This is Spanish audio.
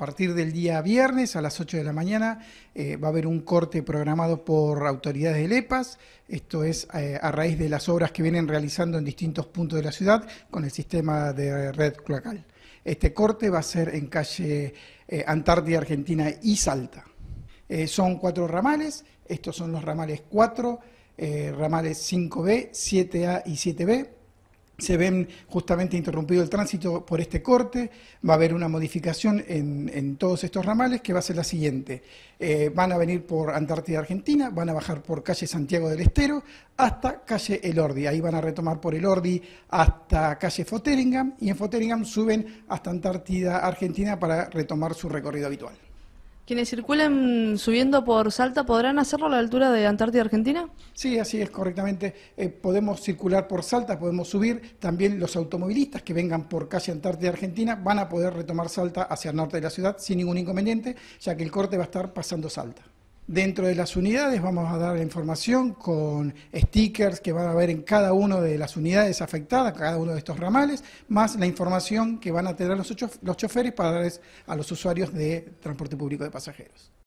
A partir del día viernes a las 8 de la mañana eh, va a haber un corte programado por autoridades del EPAS, esto es eh, a raíz de las obras que vienen realizando en distintos puntos de la ciudad con el sistema de red cloacal. Este corte va a ser en calle eh, Antártida Argentina y Salta. son cuatro ramales, estos son los ramales 4, ramales 5B, 7A y 7B se ven justamente interrumpido el tránsito por este corte, va a haber una modificación en, todos estos ramales que va a ser la siguiente. Eh, van a venir por Antártida Argentina, van a bajar por calle Santiago del Estero hasta calle El Ordi, ahí van a retomar por El Ordi hasta calle Fotheringham y en Fotheringham suben hasta Antártida Argentina para retomar su recorrido habitual. ¿Quienes circulen subiendo por Salta podrán hacerlo a la altura de Antártida Argentina? Sí, así es, correctamente. Eh, podemos circular por Salta, podemos subir. También los automovilistas que vengan por calle Antártida Argentina van a poder retomar Salta hacia el norte de la ciudad sin ningún inconveniente, ya que el corte va a estar pasando Salta. Dentro de las unidades vamos a dar la información con stickers que van a haber en cada una de las unidades afectadas, cada uno de estos ramales, más la información que van a tener los, choferes para darles a los usuarios de transporte público de pasajeros.